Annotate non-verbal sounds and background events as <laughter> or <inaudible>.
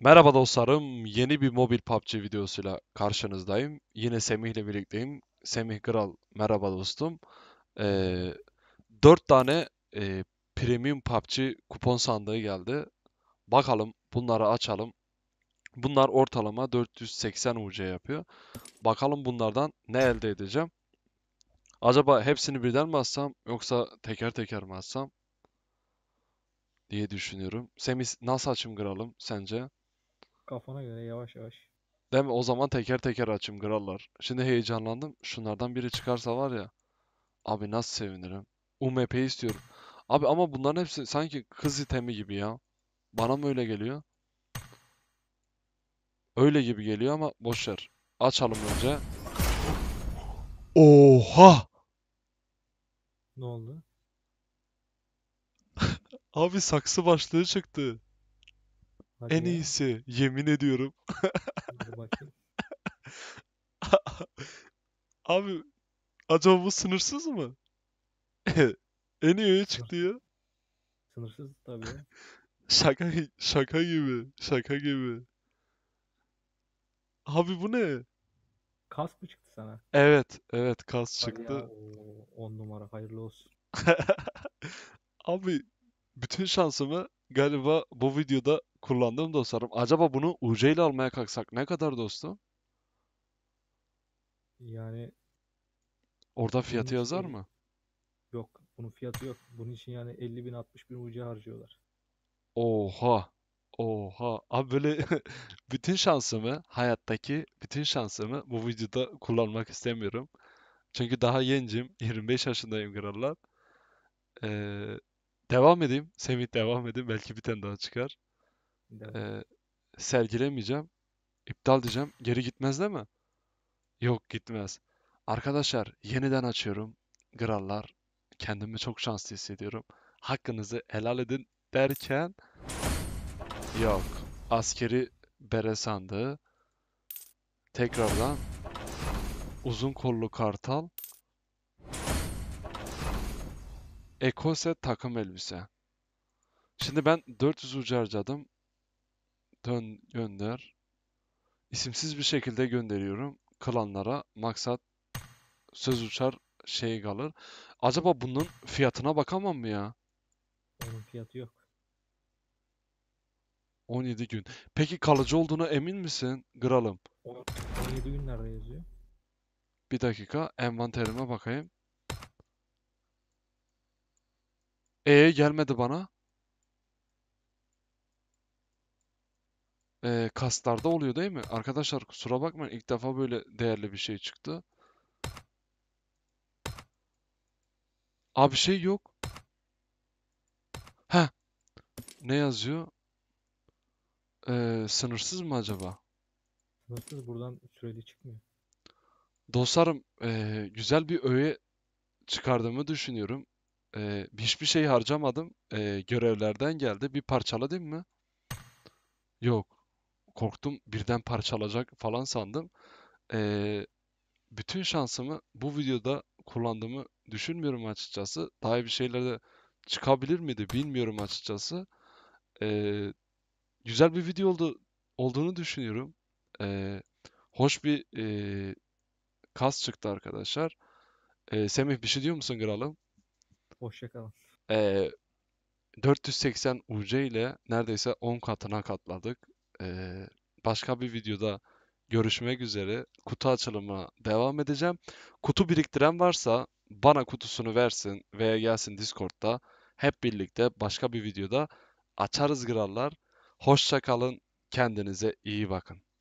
Merhaba dostlarım, yeni bir mobil PUBG videosuyla karşınızdayım. Yine Semih ile birlikteyim. Semih Kral, merhaba dostum. Ee, 4 tane e, Premium PUBG kupon sandığı geldi. Bakalım, bunları açalım. Bunlar ortalama 480 UC yapıyor. Bakalım bunlardan ne elde edeceğim. Acaba hepsini birden mi atsam, yoksa teker teker mi atsam? diye düşünüyorum. Semih nasıl açım kıralım sence? Kafana göre yavaş yavaş. Değil mi? O zaman teker teker açayım krallar. Şimdi heyecanlandım. Şunlardan biri çıkarsa var ya. Abi nasıl sevinirim. UMP istiyorum. Abi ama bunların hepsi sanki kız itemi gibi ya. Bana mı öyle geliyor? Öyle gibi geliyor ama boş Açalım önce. Oha! Ne oldu? <laughs> Abi saksı başlığı çıktı. Hadi En ya. iyisi. Yemin ediyorum. <laughs> Abi acaba bu sınırsız mı? <laughs> En iyi çıktı ya. Sınırsız tabii Şaka şaka gibi. Şaka gibi. Abi bu ne? Kask mı çıktı sana? Evet, evet kas Hadi ya. çıktı. on numara hayırlı olsun. <laughs> Abi bütün şansımı galiba bu videoda kullandığım dostlarım. Acaba bunu UC ile almaya kalksak ne kadar dostum? Yani Orada fiyatı yazar için mı? yok. Bunun fiyatı yok. Bunun için yani 50 bin 60 bin UC harcıyorlar. Oha. Oha. Abi böyle <laughs> bütün şansımı, hayattaki bütün şansımı bu videoda kullanmak istemiyorum. Çünkü daha gencim. 25 yaşındayım krallar. Ee, devam edeyim. Semih devam edeyim. Belki bir tane daha çıkar. Devam. sergilemeyeceğim. İptal diyeceğim. Geri gitmez değil mi? Yok gitmez. Arkadaşlar yeniden açıyorum. Grallar. Kendimi çok şanslı hissediyorum. Hakkınızı helal edin derken yok. Askeri bere sandığı. Tekrardan uzun kollu kartal. Ekose takım elbise. Şimdi ben 400 ucu harcadım dön gönder. İsimsiz bir şekilde gönderiyorum klanlara. Maksat söz uçar şey kalır. Acaba bunun fiyatına bakamam mı ya? Onun fiyatı yok. 17 gün. Peki kalıcı olduğuna emin misin Gralım? 17 gün nerede yazıyor? Bir dakika envanterime bakayım. E gelmedi bana. e, kaslarda oluyor değil mi? Arkadaşlar kusura bakmayın ilk defa böyle değerli bir şey çıktı. Abi şey yok. Ha. Ne yazıyor? Ee, sınırsız mı acaba? Sınırsız buradan süreli çıkmıyor. Dostlarım e, güzel bir öğe çıkardığımı düşünüyorum. E, hiçbir şey harcamadım. E, görevlerden geldi. Bir parçaladım mı? Yok korktum birden parçalacak falan sandım. Ee, bütün şansımı bu videoda kullandığımı düşünmüyorum açıkçası. Daha iyi bir şeyler de çıkabilir miydi bilmiyorum açıkçası. Ee, güzel bir video oldu olduğunu düşünüyorum. Ee, hoş bir e, kas çıktı arkadaşlar. Ee, Semih bir şey diyor musun kralım? Hoşçakalın. Ee, 480 UC ile neredeyse 10 katına katladık başka bir videoda görüşmek üzere. Kutu açılımına devam edeceğim. Kutu biriktiren varsa bana kutusunu versin veya gelsin Discord'da. Hep birlikte başka bir videoda açarız krallar. Hoşça kalın. Kendinize iyi bakın.